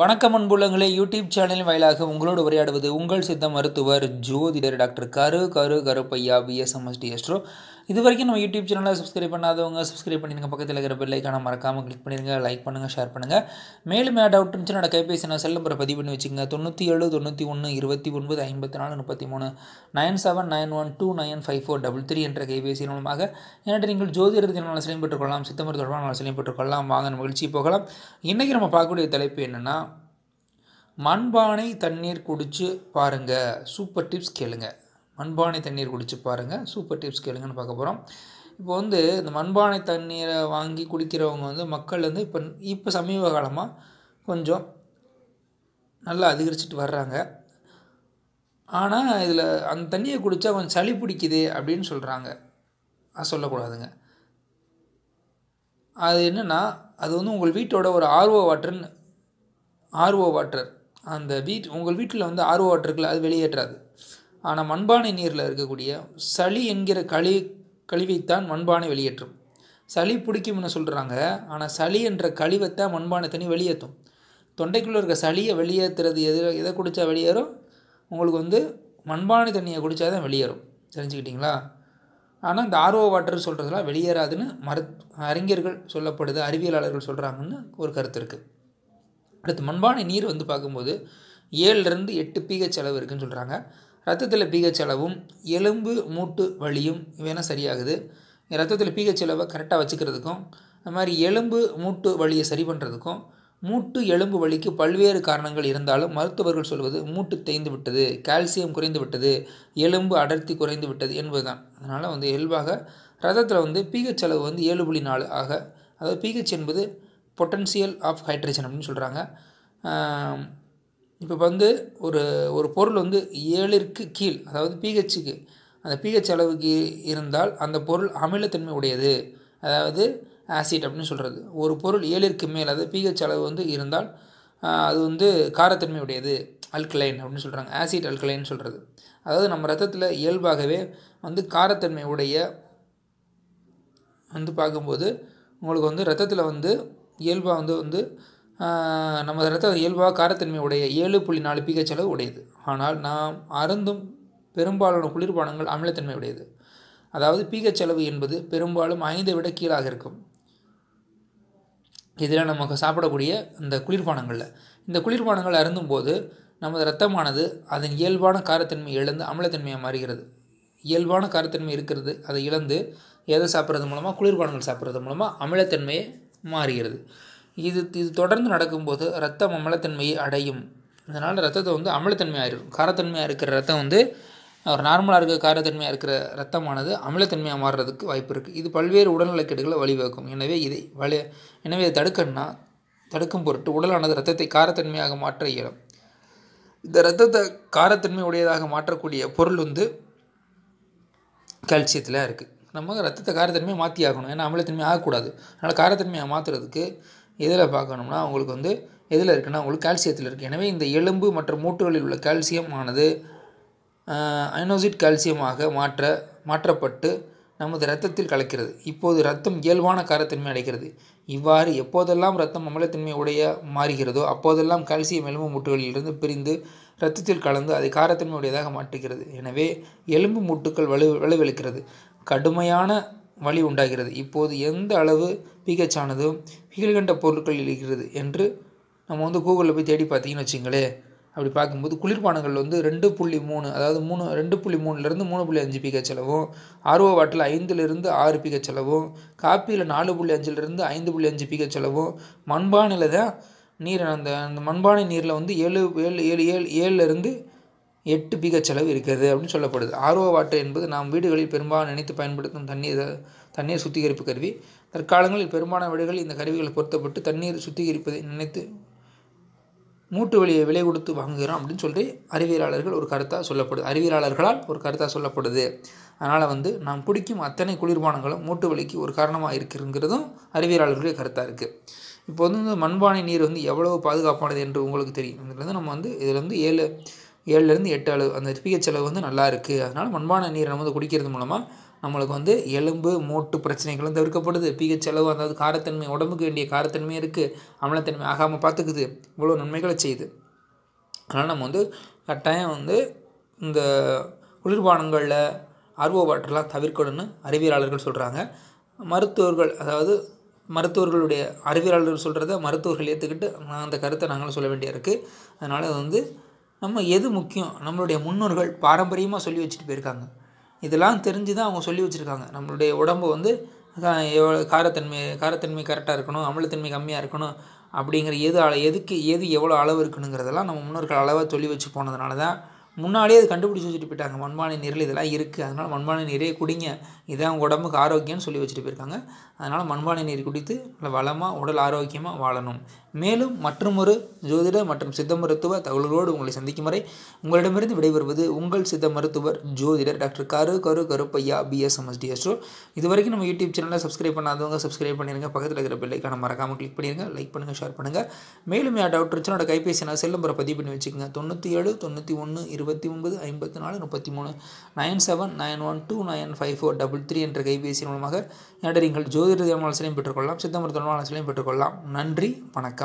வணக்கம் அன்புள்ளங்களே யூடியூப் சேனலின் வாயிலாக உங்களோடு உரையாடுவது உங்கள் சித்த மருத்துவர் ஜோதிடர் டாக்டர் கரு கரு கருப்பையா பிஎஸ்எம்எஸ்டி எஸ்ட்ரோ இது வரைக்கும் நம்ம யூடியூப் சேனலை சப்ஸ்கிரைப் பண்ணாதவங்க சப்ஸ்கிரைப் பண்ணிடுங்க பக்கத்தில் இருக்கிற பெல் ஐக்கான மறக்காமல் கிளிக் பண்ணிடுங்க லைக் பண்ணுங்கள் ஷேர் பண்ணுங்கள் மேலும் டவுட் இருந்துச்சுன்னா என்னோட கைபேசி நான் செல் நம்பரை பதிவு பண்ணி வச்சுங்க தொண்ணூற்றி ஏழு தொண்ணூற்றி ஒன்று இருபத்தி ஒன்பது ஐம்பத்தி நாலு முப்பத்தி மூணு nine seven nine one two nine five four double three என்ற கைபேசி மூலமாக என்னட்டு நீங்கள் ஜோதிடர் நாள் சிலையும் பெற்றுக்கொள்ளலாம் சித்தம்பர் தொடர்பான நாள் சிலையும் பெற்றுக்கொள்ளலாம் வாங்க மகிழ்ச்சி போகலாம் இன்றைக்கி நம்ம பார்க்கக்கூடிய தலைப்பு என்னென்னா மண்பானை தண்ணீர் குடித்து பாருங்கள் சூப்பர் டிப்ஸ் கேளுங்கள் மண்பானை தண்ணீர் குடித்து பாருங்கள் சூப்பர் டிப்ஸ் கேளுங்கன்னு பார்க்க போகிறோம் இப்போ வந்து இந்த மண்பானை தண்ணீரை வாங்கி குடிக்கிறவங்க வந்து மக்கள் வந்து இப்போ இப்போ சமீப காலமாக கொஞ்சம் நல்லா அதிகரிச்சுட்டு வர்றாங்க ஆனால் இதில் அந்த தண்ணியை குடித்தா கொஞ்சம் சளி பிடிக்குது அப்படின்னு சொல்கிறாங்க அது சொல்லக்கூடாதுங்க அது என்னென்னா அது வந்து உங்கள் வீட்டோட ஒரு ஆர்வோ வாட்டர்னு ஆர்வோ வாட்டர் அந்த வீட் உங்கள் வீட்டில் வந்து ஆர்வோ வாட்டருக்குள்ள அது வெளியேற்றாது ஆனால் மண்பானை நீரில் இருக்கக்கூடிய சளி என்கிற கழி கழிவைத்தான் மண்பானை வெளியேற்றும் சளி பிடிக்கும்னு சொல்கிறாங்க ஆனால் சளி என்ற கழிவைத்தான் மண்பானை தண்ணி வெளியேற்றும் தொண்டைக்குள்ளே இருக்க சளியை வெளியேற்றுறது எது எதை குடித்தா வெளியேறும் உங்களுக்கு வந்து மண்பானை தண்ணியை குடித்தா தான் வெளியேறும் தெரிஞ்சுக்கிட்டிங்களா ஆனால் இந்த ஆர்ஓ வாட்டர் சொல்கிறதுலாம் வெளியேறாதுன்னு மருத் அறிஞர்கள் சொல்லப்படுது அறிவியலாளர்கள் சொல்கிறாங்கன்னு ஒரு கருத்து இருக்குது அடுத்து மண்பானை நீர் வந்து பார்க்கும்போது ஏழுலேருந்து எட்டு பிஹெச் அளவு இருக்குதுன்னு சொல்கிறாங்க ரத்தத்தில் பிஹெச் அளவும் எலும்பு மூட்டு வலியும் இவையெல்லாம் சரியாகுது ரத்தத்தில் பிஹெச் அளவை கரெக்டாக வச்சுக்கிறதுக்கும் அது மாதிரி எலும்பு மூட்டு வலியை சரி பண்ணுறதுக்கும் மூட்டு எலும்பு வலிக்கு பல்வேறு காரணங்கள் இருந்தாலும் மருத்துவர்கள் சொல்வது மூட்டு தேய்ந்து விட்டது கால்சியம் குறைந்து விட்டது எலும்பு அடர்த்தி குறைந்து விட்டது என்பதுதான் அதனால் வந்து இயல்பாக ரத்தத்தில் வந்து பிஹெச் அளவு வந்து ஏழு புள்ளி நாலு ஆக அதாவது பிஹெச் என்பது பொட்டன்சியல் ஆஃப் ஹைட்ரஜன் அப்படின்னு சொல்கிறாங்க இப்போ வந்து ஒரு ஒரு பொருள் வந்து ஏழிற்கு கீழ் அதாவது பிஹெச்சுக்கு அந்த பிஹெச் அளவுக்கு இருந்தால் அந்த பொருள் அமிலத்தன்மை உடையது அதாவது ஆசிட் அப்படின்னு சொல்கிறது ஒரு பொருள் ஏழிற்கு மேல் அதாவது பிஹெச் அளவு வந்து இருந்தால் அது வந்து காரத்தன்மை உடையது அல்கலைன் அப்படின்னு சொல்கிறாங்க ஆசிட் அல்கலைன்னு சொல்கிறது அதாவது நம்ம ரத்தத்தில் இயல்பாகவே வந்து காரத்தன்மை உடைய வந்து பார்க்கும்போது உங்களுக்கு வந்து ரத்தத்தில் வந்து இயல்பாக வந்து வந்து நமது ரத்தம் இயல்பாக காரத்தன்மை உடைய ஏழு புள்ளி நாலு பிஹெச் அளவு உடையது ஆனால் நாம் அருந்தும் பெரும்பாலான குளிர்பானங்கள் அமிலத்தன்மை உடையது அதாவது பிஹெச் அளவு என்பது பெரும்பாலும் ஐந்தை விட கீழாக இருக்கும் இதில் நமக்கு சாப்பிடக்கூடிய இந்த குளிர்பானங்களில் இந்த குளிர்பானங்கள் அருந்தும் போது நமது இரத்தமானது அதன் இயல்பான காரத்தன்மை இழந்து அமிலத்தன்மையாக மாறுகிறது இயல்பான காரத்தன்மை இருக்கிறது அதை இழந்து எதை சாப்பிட்றது மூலமாக குளிர்பானங்கள் சாப்பிட்றது மூலமாக அமிலத்தன்மையை மாறுகிறது இது இது தொடர்ந்து நடக்கும்போது ரத்தம் அமலத்தன்மையை அடையும் இதனால் ரத்தத்தை வந்து அமிலத்தன்மையாக இருக்கும் காரத்தன்மையாக இருக்கிற ரத்தம் வந்து ஒரு நார்மலாக இருக்கிற காரத்தன்மையாக இருக்கிற ரத்தமானது அமிலத்தன்மையாக மாறுறதுக்கு வாய்ப்பு இருக்குது இது பல்வேறு உடல்நலக்கேடுகளை வழிவகுக்கும் எனவே இதை வலி எனவே இதை தடுக்கணும்னா தடுக்கும் பொருட்டு உடலானது ரத்தத்தை காரத்தன்மையாக மாற்ற இயலும் இந்த ரத்தத்தை காரத்தன்மை உடையதாக மாற்றக்கூடிய பொருள் வந்து கால்சியத்தில் இருக்குது நம்ம ரத்தத்தை காரத்தன்மையை மாற்றி ஆகணும் ஏன்னா அமிலத்தன்மை ஆகக்கூடாது அதனால் காரத்தன்மையை மாற்றுறதுக்கு எதில் பார்க்கணும்னா உங்களுக்கு வந்து எதில் இருக்குன்னா உங்களுக்கு கால்சியத்தில் இருக்குது எனவே இந்த எலும்பு மற்றும் மூட்டுகளில் உள்ள கால்சியம் ஆனது அயனோசிட் கால்சியமாக மாற்ற மாற்றப்பட்டு நமது ரத்தத்தில் கலக்கிறது இப்போது ரத்தம் இயல்பான காரத்தன்மை அடைகிறது இவ்வாறு எப்போதெல்லாம் ரத்தம் அமிலத்தன்மை உடைய மாறுகிறதோ அப்போதெல்லாம் கால்சியம் எலும்பு மூட்டுகளிலிருந்து பிரிந்து ரத்தத்தில் கலந்து அதை காரத்தன்மை உடையதாக மாற்றுகிறது எனவே எலும்பு மூட்டுக்கள் வலு வலுவெழுக்கிறது கடுமையான வழி உண்டாகிறது இப்போது எந்த அளவு பிஹெச் ஆனதோ கீழ்கண்ட பொருட்களில் இருக்கிறது என்று நம்ம வந்து கூகுளில் போய் தேடி பார்த்தீங்கன்னு வச்சுங்களேன் அப்படி பார்க்கும்போது குளிர்பானங்கள் வந்து ரெண்டு புள்ளி மூணு அதாவது மூணு ரெண்டு புள்ளி மூணுலேருந்து மூணு புள்ளி அஞ்சு பிகச் செலவும் ஆர்ஓ வாட்டில் ஐந்துலேருந்து ஆறு பிகச் செலவும் காப்பியில் நாலு புள்ளி அஞ்சுலேருந்து ஐந்து புள்ளி அஞ்சு பிகச் செலவும் மண்பானையில் தான் நீர் அந்த அந்த மண்பானை நீரில் வந்து ஏழு ஏழு ஏழு ஏழு ஏழுலேருந்து எட்டு பீகச் செலவு இருக்கிறது அப்படின்னு சொல்லப்படுது ஆர்ஓ வாட்டர் என்பது நாம் வீடுகளில் பெரும்பாலும் நினைத்து பயன்படுத்தும் தண்ணீர் தண்ணீர் சுத்திகரிப்பு கருவி தற்காலங்களில் பெரும்பாலான வீடுகள் இந்த கருவிகள் பொருத்தப்பட்டு தண்ணீர் சுத்திகரிப்பதை நினைத்து மூட்டு வழியை விலை கொடுத்து வாங்குகிறோம் அப்படின்னு சொல்லி அறிவியலாளர்கள் ஒரு கருத்தாக சொல்லப்படுது அறிவியலாளர்களால் ஒரு கருத்தாக சொல்லப்படுது அதனால் வந்து நாம் பிடிக்கும் அத்தனை குளிர்பானங்களும் மூட்டு வலிக்கு ஒரு காரணமாக இருக்குங்கிறதும் அறிவியலாளர்களுடைய கருத்தாக இருக்குது இப்போ வந்து மண்பானை நீர் வந்து எவ்வளவு பாதுகாப்பானது என்று உங்களுக்கு தெரியும் இதில் வந்து நம்ம வந்து இதில் வந்து ஏழு ஏழுலேருந்து எட்டு அளவு அந்த பிஹெச் அளவு வந்து நல்லா இருக்குது அதனால் மண்பான நீரை நம்ம வந்து குடிக்கிறது மூலமாக நம்மளுக்கு வந்து எலும்பு மூட்டு பிரச்சனைகளும் தவிர்க்கப்படுது பிஹெச் அளவு அதாவது காரத்தன்மை உடம்புக்கு வேண்டிய காரத்தன்மை இருக்குது அமிலத்தன்மை ஆகாமல் பார்த்துக்குது இவ்வளோ நன்மைகளை செய்யுது அதனால் நம்ம வந்து கட்டாயம் வந்து இந்த குளிர்பானங்களில் அருவ வாட்டர்லாம் தவிர்க்கணும்னு அறிவியலாளர்கள் சொல்கிறாங்க மருத்துவர்கள் அதாவது மருத்துவர்களுடைய அறிவியலாளர்கள் சொல்கிறத மருத்துவர்கள் ஏற்றுக்கிட்டு அந்த கருத்தை நாங்களும் சொல்ல வேண்டியிருக்கு இருக்குது அதனால் அது வந்து நம்ம எது முக்கியம் நம்மளுடைய முன்னோர்கள் பாரம்பரியமாக சொல்லி வச்சுட்டு போயிருக்காங்க இதெல்லாம் தெரிஞ்சு தான் அவங்க சொல்லி வச்சுருக்காங்க நம்மளுடைய உடம்பு வந்து எவ்வளோ காரத்தன்மை காரத்தன்மை கரெக்டாக இருக்கணும் அமிலத்தன்மை கம்மியாக இருக்கணும் அப்படிங்கிற எது அள எதுக்கு எது எவ்வளோ அளவு இருக்கணுங்கிறதெல்லாம் நம்ம முன்னோர்கள் அளவாக சொல்லி வச்சு போனதுனால தான் முன்னாடியே அது கண்டுபிடிச்சி வச்சுட்டு போயிட்டாங்க மண்பானை நீரில் இதெல்லாம் இருக்குது அதனால் மண்பானை நீரே குடிங்க இதான் உடம்புக்கு ஆரோக்கியம்னு சொல்லி வச்சுட்டு போயிருக்காங்க அதனால் மண்பானை நீர் குடித்து நல்லா வளமாக உடல் ஆரோக்கியமாக வாழணும் மேலும் மற்றுமொரு ஜோதிட மற்றும் சித்த மருத்துவ தகவல்களோடு உங்களை சந்திக்கும் வரை உங்களிடமிருந்து விடைபெறுவது உங்கள் சித்த மருத்துவர் ஜோதிடர் டாக்டர் கரு கரு கருப்பையா பிஎஸ்எம்எஸ் இதுவரைக்கும் இது வரைக்கும் நம்ம யூடியூப் சேனலில் சப்ஸ்கிரைப் பண்ணாதவங்க சப்ஸ்கிரைப் பண்ணிருங்க பக்கத்தில் இருக்கிற பெல்லைக்கான மறக்காமல் கிளிக் பண்ணிடுங்க லைக் பண்ணுங்கள் ஷேர் பண்ணுங்கள் மேலும் யார் டவுட் இருந்துச்சுன்னா கைபேசி நான் செல் பதிவு பண்ணி வச்சுக்கோங்க தொண்ணூற்றி ஏழு தொண்ணூற்றி ஒன்று இருபத்தி ஒன்பது ஐம்பத்தி நாலு முப்பத்தி மூணு nine seven nine one two nine five four double three என்ற கைபேசி மூலமாக என்னடை நீங்கள் ஜோதிட ஆலோசனையும் பெற்றுக்கொள்ளலாம் சித்த மருத்துவ ஆலோசனையும் பெற்றுக்கொள்ளலாம் நன்றி வணக்கம்